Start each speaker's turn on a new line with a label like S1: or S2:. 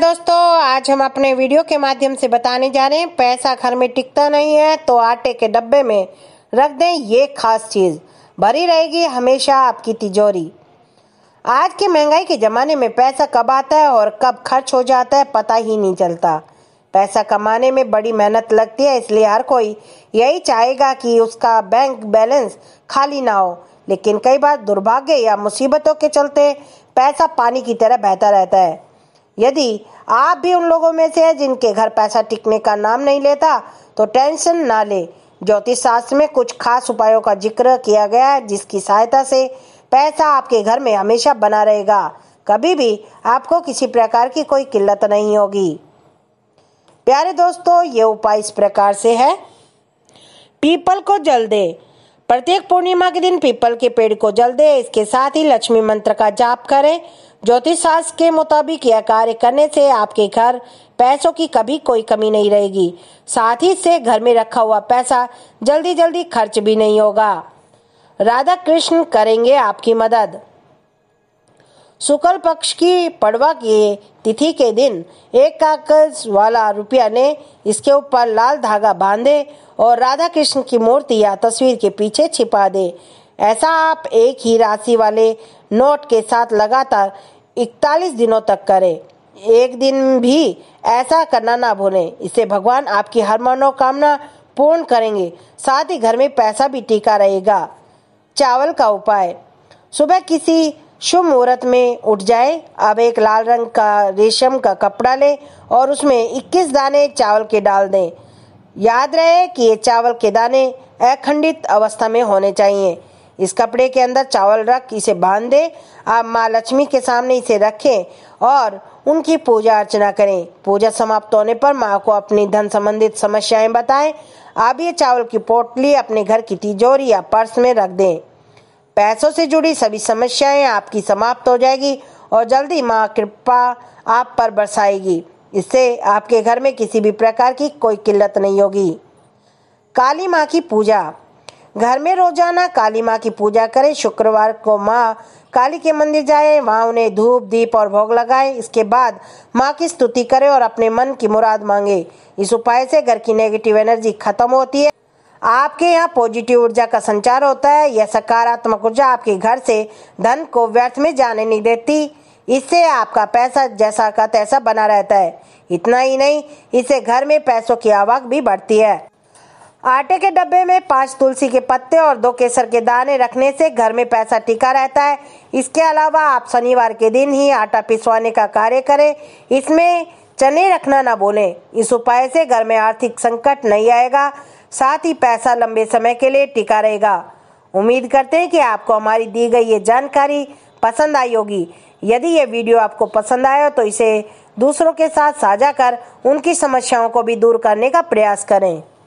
S1: दोस्तों आज हम अपने वीडियो के माध्यम से बताने जा रहे हैं पैसा घर में टिकता नहीं है तो आटे के डब्बे में रख दें ये खास चीज़ भरी रहेगी हमेशा आपकी तिजोरी आज के महंगाई के ज़माने में पैसा कब आता है और कब खर्च हो जाता है पता ही नहीं चलता पैसा कमाने में बड़ी मेहनत लगती है इसलिए हर कोई यही चाहेगा कि उसका बैंक बैलेंस खाली ना हो लेकिन कई बार दुर्भाग्य या मुसीबतों के चलते पैसा पानी की तरह बहता रहता है यदि आप भी उन लोगों में से हैं जिनके घर पैसा टिकने का नाम नहीं लेता तो टेंशन ना ले ज्योतिष शास्त्र में कुछ खास उपायों का जिक्र किया गया है जिसकी सहायता से पैसा आपके घर में हमेशा बना रहेगा कभी भी आपको किसी प्रकार की कोई किल्लत नहीं होगी प्यारे दोस्तों ये उपाय इस प्रकार से है पीपल को जल दे प्रत्येक पूर्णिमा के दिन पीपल के पेड़ को जल दे इसके साथ ही लक्ष्मी मंत्र का जाप करें ज्योतिष शास्त्र के मुताबिक यह कार्य करने से आपके घर पैसों की कभी कोई कमी नहीं रहेगी साथ ही से घर में रखा हुआ पैसा जल्दी जल्दी खर्च भी नहीं होगा राधा कृष्ण करेंगे आपकी मदद शुक्ल पक्ष की पड़वा की तिथि के दिन एक कागज वाला रुपया ने इसके ऊपर लाल धागा बांधे और राधा कृष्ण की मूर्ति या तस्वीर के पीछे छिपा दे ऐसा आप एक ही राशि वाले नोट के साथ लगातार इकतालीस दिनों तक करें एक दिन भी ऐसा करना ना भूलें इससे भगवान आपकी हर मनोकामना पूर्ण करेंगे साथ ही घर में पैसा भी टीका रहेगा चावल का उपाय सुबह किसी शुभ मुहूर्त में उठ जाए अब एक लाल रंग का रेशम का कपड़ा लें और उसमें 21 दाने चावल के डाल दें याद रहे कि ये चावल के दाने अखंडित अवस्था में होने चाहिए इस कपड़े के अंदर चावल रख इसे बांध दें आप माँ लक्ष्मी के सामने इसे रखें और उनकी पूजा अर्चना करें पूजा समाप्त होने पर माँ को अपनी धन संबंधित समस्याएं बताएं आप ये चावल की पोटली अपने घर की तिजोरी या पर्स में रख दें पैसों से जुड़ी सभी समस्याएं आपकी समाप्त हो जाएगी और जल्दी माँ कृपा आप पर बरसाएगी इससे आपके घर में किसी भी प्रकार की कोई किल्लत नहीं होगी काली माँ की पूजा घर में रोजाना काली माँ की पूजा करें शुक्रवार को माँ काली के मंदिर जाएं वहाँ उन्हें धूप दीप और भोग लगाएं इसके बाद माँ की स्तुति करें और अपने मन की मुराद मांगे इस उपाय से घर की नेगेटिव एनर्जी खत्म होती है आपके यहाँ पॉजिटिव ऊर्जा का संचार होता है यह सकारात्मक ऊर्जा आपके घर से धन को व्यर्थ में जाने नहीं देती इससे आपका पैसा जैसा का तैसा बना रहता है इतना ही नहीं इससे घर में पैसों की आवक भी बढ़ती है आटे के डब्बे में पांच तुलसी के पत्ते और दो केसर के दाने रखने से घर में पैसा टिका रहता है इसके अलावा आप शनिवार के दिन ही आटा पिसवाने का कार्य करें इसमें चने रखना ना बोले इस उपाय से घर में आर्थिक संकट नहीं आएगा साथ ही पैसा लंबे समय के लिए टिका रहेगा उम्मीद करते हैं कि आपको हमारी दी गई ये जानकारी पसंद आई होगी यदि ये वीडियो आपको पसंद आया तो इसे दूसरों के साथ साझा कर उनकी समस्याओं को भी दूर करने का प्रयास करें